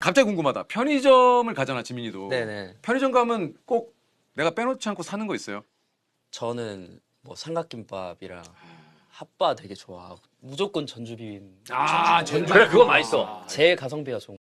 갑자기 궁금하다. 편의점을 가잖아, 지민이도. 네네. 편의점 가면 꼭 내가 빼놓지 않고 사는 거 있어요? 저는 뭐 삼각김밥이랑 핫바 되게 좋아하고 무조건 전주 비빔. 아, 전주. 그래, 그거 아. 맛있어. 아. 제일 가성비가 좋은.